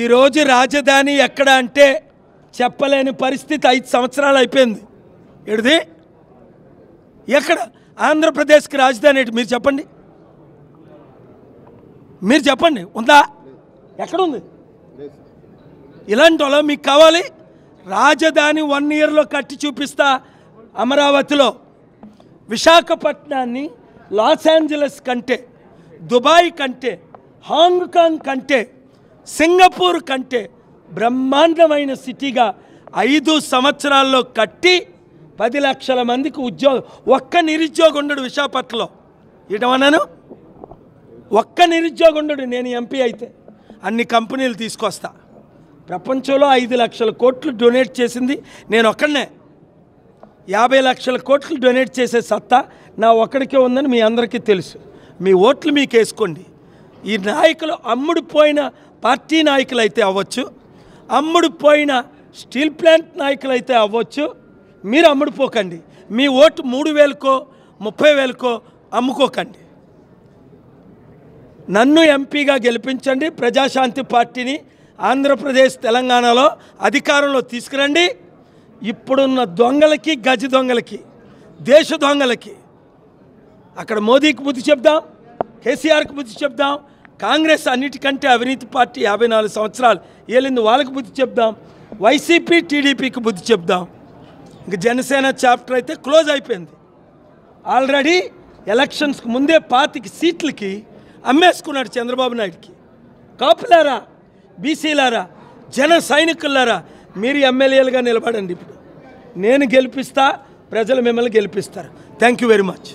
ఈరోజు రాజధాని ఎక్కడ అంటే చెప్పలేని పరిస్థితి ఐదు సంవత్సరాలు అయిపోయింది ఏడుది ఎక్కడ ఆంధ్రప్రదేశ్కి రాజధాని ఏంటి మీరు చెప్పండి మీరు చెప్పండి ఉందా ఎక్కడుంది ఇలాంటి వాళ్ళు మీకు కావాలి రాజధాని వన్ ఇయర్లో కట్టి చూపిస్తా అమరావతిలో విశాఖపట్నాన్ని లాస్ యాంజలస్ కంటే దుబాయ్ కంటే హాంగ్కాంగ్ కంటే సింగపూర్ కంటే బ్రహ్మాండమైన సిటీగా ఐదు సంవత్సరాల్లో కట్టి పది లక్షల మందికి ఉద్యోగం ఒక్క నిరుద్యోగం ఉండడు విశాఖపట్నంలో ఇటమన్నాను ఒక్క నిరుద్యోగం ఉండడు నేను ఎంపీ అయితే అన్ని కంపెనీలు తీసుకొస్తా ప్రపంచంలో ఐదు లక్షల కోట్లు డొనేట్ చేసింది నేను ఒక్కడనే యాభై లక్షల కోట్లు డొనేట్ చేసే సత్తా నా ఒక్కడికే ఉందని మీ అందరికీ తెలుసు మీ ఓట్లు మీకు వేసుకోండి ఈ నాయకులు అమ్ముడు పోయిన పార్టీ నాయకులు అయితే అవ్వచ్చు అమ్ముడుపోయిన స్టీల్ ప్లాంట్ నాయకులు అయితే అవ్వచ్చు మీరు అమ్ముడుపోకండి మీ ఓటు మూడు వేలకో ముప్పై వేలకో అమ్ముకోకండి నన్ను ఎంపీగా గెలిపించండి ప్రజాశాంతి పార్టీని ఆంధ్రప్రదేశ్ తెలంగాణలో అధికారంలో తీసుకురండి ఇప్పుడున్న దొంగలకి గజ దొంగలకి దేశ దొంగలకి అక్కడ మోదీకి బుద్ధి చెప్దాం కేసీఆర్కి బుద్ధి చెప్దాం కాంగ్రెస్ అన్నిటికంటే అవినీతి పార్టీ యాభై నాలుగు సంవత్సరాలు ఏలింది వాళ్ళకి బుద్ధి చెప్దాం వైసీపీ టీడీపీకి బుద్ధి చెప్దాం ఇంక జనసేన చాప్టర్ అయితే క్లోజ్ అయిపోయింది ఆల్రెడీ ఎలక్షన్స్కి ముందే పాతికి సీట్లకి అమ్మేసుకున్నాడు చంద్రబాబు నాయుడుకి కాపులారా బీసీలారా జన సైనికులారా మీరు ఎమ్మెల్యేలుగా నిలబడండి ఇప్పుడు నేను గెలిపిస్తా ప్రజలు మిమ్మల్ని గెలిపిస్తారు థ్యాంక్ యూ వెరీ మచ్